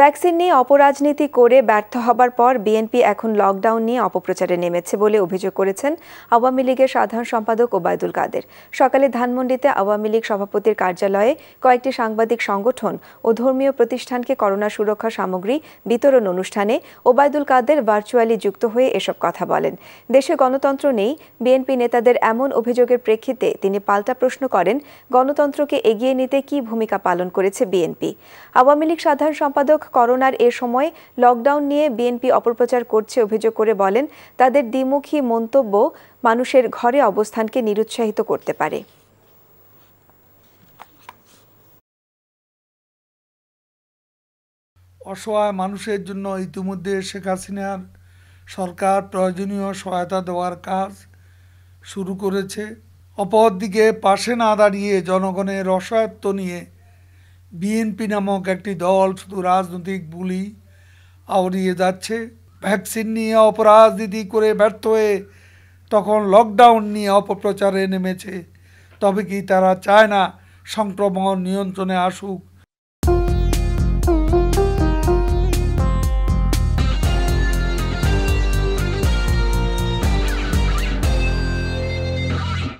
vaccine নিয়ে অপরাজনীতি করে ব্যর্থ হবার পর বিএনপি এখন লকডাউন নিয়ে অপপ্রচারে নেমেছে বলে অভিযোগ করেছেন আওয়ামী লীগের সাধারণ সম্পাদক ওবায়দুল কাদের সকালে ধানমন্ডিতে আওয়ামী লীগ সভাপতির কার্যালয়ে কয়েকটি সাংবাদিক সংগঠন ও ধর্মীয় প্রতিষ্ঠানকে করোনা সুরক্ষা সামগ্রী বিতরণ অনুষ্ঠানে ওবায়দুল কাদের ভার্চুয়ালি যুক্ত হয়ে এসব কথা বলেন দেশে গণতন্ত্র নেই বিএনপি নেতাদের এমন অভিযোগের প্রেক্ষিতে তিনি পাল্টা প্রশ্ন করেন গণতন্ত্রকে এগিয়ে নিতে কি ভূমিকা পালন করেছে বিএনপি আওয়ামী লীগ সাধারণ সম্পাদক মারাত্মক করোনার এ সময় লকডাউন নিয়ে বিএনপি অপপ্রচার করছে অভিযোগ করে বলেন তাদের দ্বিমুখী মন্তব্য মানুষের ঘরে অবস্থানকে নিরুৎসাহিত করতে পারে অসহায় মানুষের জন্য ইতিমধ্যে শেখ হাসিনার সরকার প্রয়োজনীয় সহায়তা দেওয়ার কাজ শুরু করেছে অপরদিকে পাশে না দাঁড়িয়ে জনগণের অসহায়ত্ব নিয়ে বিএনপি নামক একটি দল শুধু রাজনৈতিক বুলি আওড়িয়ে যাচ্ছে ভ্যাকসিন নিয়ে অপরাজনীতি করে ব্যর্থ হয়ে তখন লকডাউন নিয়ে অপপ্রচারে নেমেছে তবে কি তারা চায় না সংক্রমণ নিয়ন্ত্রণে আসুক